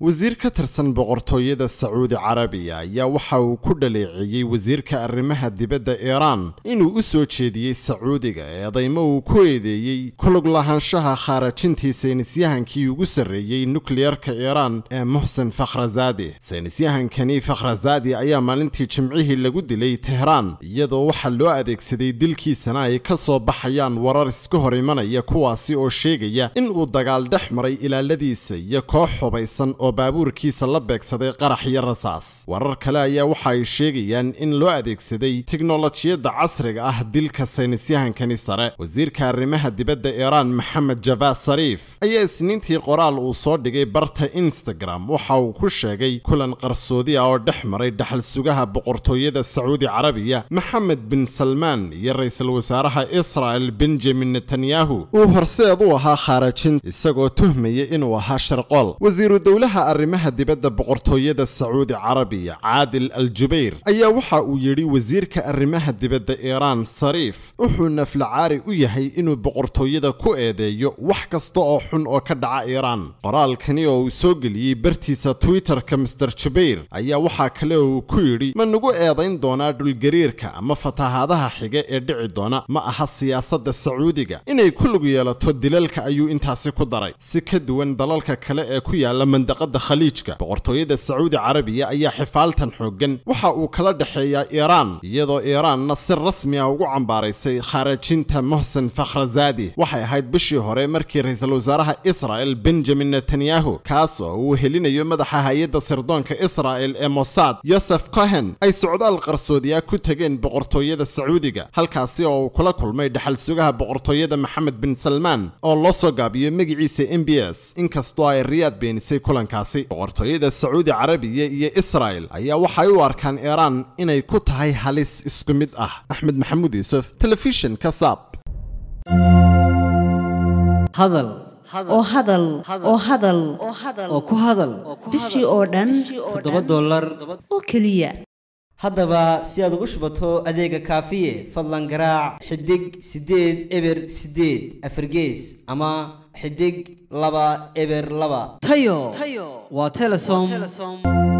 wasiir ka tirsan boqortooyada sacuudi carabiya ayaa waxa uu ku dhaleeciyey wasiirka arrimaha dibadda iiraan inuu u soo jeediyey sacuudiga eedaymo uu ku eedeeyey kulug lahaanshaha khaarajintii saynisyahankii ugu sarreeyey nukliyarka iiraan ee muxsen fakhrazaadi saynisyahankani fakhrazaadi ayaa maalintii jimcihii lagu dilay tehraan iyadoo waxaa loo adeegsaday dilkiisana ay ka soo baxayaan warar iska hor imanaya kuwaasi oo sheegaya in uu dagaal dhex maray ilaaladiisa iyo koox hubaysan oo oo baabuurkiisa la beegsaday qarax iyo rasaas warar kale ayaa waxa ay sheegayaan in loo adeegsaday tiknolojiyadda casriga ah dilka saynisyahankani sare wasiirka arrimaha dibadda iiraan maxamed javaas sariif ayaa isniintii qoraal uu soo dhigay barta instagram waxa uu ku sheegay kulan qarsoodi ah oo dhex maray dhaxal sugaha boqortooyada sacuudi carabiya maxamed bin salmaan iyo ra-iisul wasaaraha israel benjamin netanyahu uu horseed u ahaa khaarajin isagoo tuhmaya inuu ahaa sharqool wasiiru dowlaha wasiiraha arrimaha dibadda boqortooyada sacuudi carabiya caadil al jubayr ayaa waxa uu yidhi wasiirka arrimaha dibadda iiraan sariif wuxuu naflacaari u yahay inuu boqortooyada ku eedeeyo wax kasta oo xun oo ka dhaca iiraan qoraalkani oo uu soo geliyey bartiisa twitterka master jubayr ayaa waxaa kale oo uu ku yidhi ma nagu eedayn doonaa dhulgariirka ama fatahaadaha xiga ee dhici doona ma aha siyaasadda sacuudiga inay ku lug yeelato dilalka ayuu intaasi ku daray si ka duwan dalalka kale ee ku yaala mandaqada qaaradda khaliijka boqortooyada sacuudi carabiya ayaa xifaaltan xooggan waxa uu kala dhexeeyaa iiraan iyadoo iiraanna si rasmi ah ugu cambaaraysay khaarajinta mohsen fakhrazaadi waxay ahayd bishii hore markii ra-iisul wasaaraha israel benjamin netanyahu kaas oo uu helinayo madaxa hay-adda sirdoonka israel ee mossad yosef cohen ay socdaal qarsoodiya ku tegeen boqortooyada sacuudiga halkaasi oo uu kula kulmay dhaxal sugaha boqortooyada maxamed bin salmaan oo loo soo gaabiyo magiciisa m b s inkastoo ay riyaad beenisay kulanka markaasi boqortooyada sacuudi carabiya iyo israel ayaa waxay u arkaan iiraan inay ku tahay halis isku mid ah axmed maxamuud yuusuf telefishinka saab oo hadal oo hadal oo ku hadal bishii oo dhan toddoba dolar oo keliya haddaba si aad ugu shubato adeega kaafiye fadlan garaac xidig siddeed eber siddeed afargees ama xidig laba eber laba tayo waa telesom